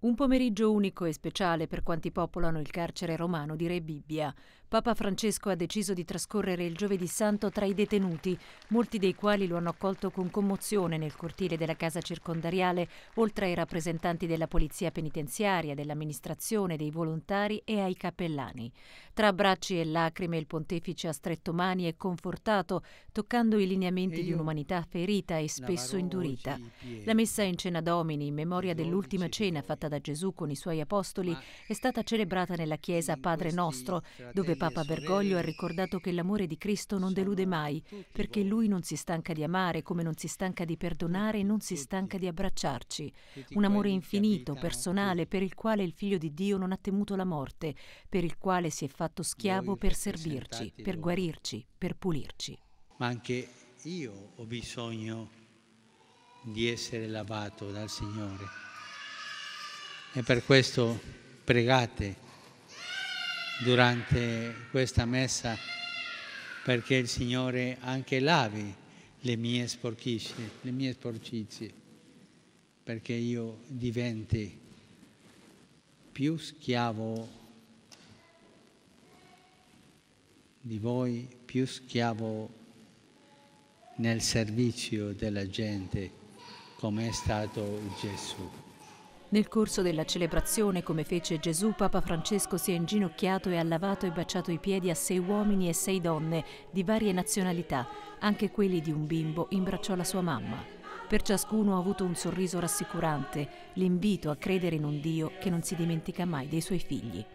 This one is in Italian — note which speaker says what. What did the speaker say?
Speaker 1: Un pomeriggio unico e speciale per quanti popolano il carcere romano di Re Bibbia. Papa Francesco ha deciso di trascorrere il giovedì santo tra i detenuti, molti dei quali lo hanno accolto con commozione nel cortile della casa circondariale, oltre ai rappresentanti della polizia penitenziaria, dell'amministrazione, dei volontari e ai cappellani. Tra abbracci e lacrime il pontefice ha stretto mani e confortato, toccando i lineamenti di un'umanità ferita e spesso indurita. La messa in cena domini, in memoria dell'ultima cena fatta da Gesù con i suoi apostoli, è stata celebrata nella chiesa Padre Nostro, dove Papa Bergoglio ha ricordato che l'amore di Cristo non delude mai, perché lui non si stanca di amare, come non si stanca di perdonare e non si stanca di abbracciarci. Un amore infinito, personale, per il quale il Figlio di Dio non ha temuto la morte, per il quale si è fatto schiavo per servirci, per guarirci, per pulirci.
Speaker 2: Ma anche io ho bisogno di essere lavato dal Signore. E per questo pregate durante questa messa perché il Signore anche lavi le mie sporchizie, le mie sporcizie, perché io diventi più schiavo di voi, più schiavo nel servizio della gente come è stato Gesù.
Speaker 1: Nel corso della celebrazione, come fece Gesù, Papa Francesco si è inginocchiato e ha lavato e baciato i piedi a sei uomini e sei donne di varie nazionalità, anche quelli di un bimbo in braccio alla sua mamma. Per ciascuno ha avuto un sorriso rassicurante, l'invito a credere
Speaker 2: in un Dio che non si dimentica mai dei suoi figli.